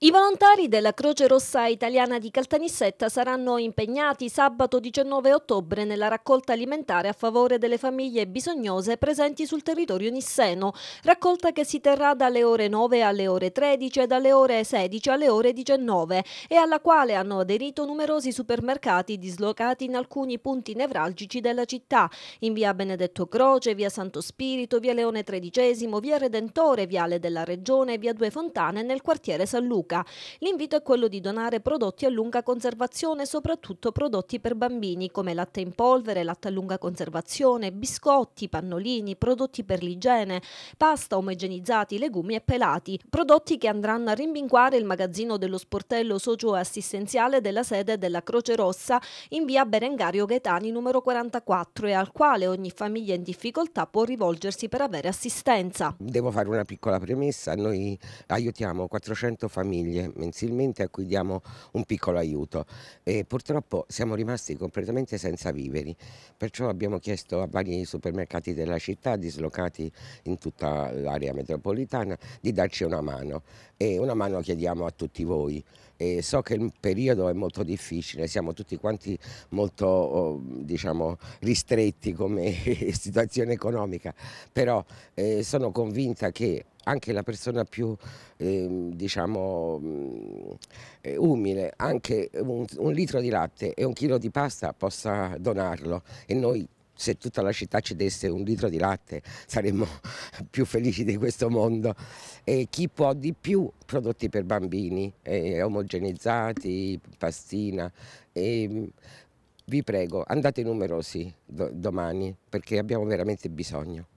I volontari della Croce Rossa Italiana di Caltanissetta saranno impegnati sabato 19 ottobre nella raccolta alimentare a favore delle famiglie bisognose presenti sul territorio nisseno, raccolta che si terrà dalle ore 9 alle ore 13 e dalle ore 16 alle ore 19 e alla quale hanno aderito numerosi supermercati dislocati in alcuni punti nevralgici della città, in via Benedetto Croce, via Santo Spirito, via Leone XIII, via Redentore, viale della Regione, via Due Fontane nel quartiere San Luca. Luca. L'invito è quello di donare prodotti a lunga conservazione, soprattutto prodotti per bambini come latte in polvere, latte a lunga conservazione, biscotti, pannolini, prodotti per l'igiene, pasta omogenizzati, legumi e pelati, prodotti che andranno a rimbinquare il magazzino dello sportello socio-assistenziale della sede della Croce Rossa in via Berengario Gaetani numero 44 e al quale ogni famiglia in difficoltà può rivolgersi per avere assistenza. Devo fare una piccola premessa, noi aiutiamo 400 famiglie famiglie mensilmente a cui diamo un piccolo aiuto. E purtroppo siamo rimasti completamente senza viveri, perciò abbiamo chiesto a vari supermercati della città dislocati in tutta l'area metropolitana di darci una mano e una mano chiediamo a tutti voi. E so che il periodo è molto difficile, siamo tutti quanti molto oh, diciamo, ristretti come situazione economica, però eh, sono convinta che anche la persona più ehm, diciamo, mm, eh, diciamo mh, umile, anche un, un litro di latte e un chilo di pasta possa donarlo e noi se tutta la città ci desse un litro di latte saremmo più felici di questo mondo. E chi può di più prodotti per bambini, eh, omogenizzati, pastina. Eh, vi prego, andate numerosi do domani perché abbiamo veramente bisogno.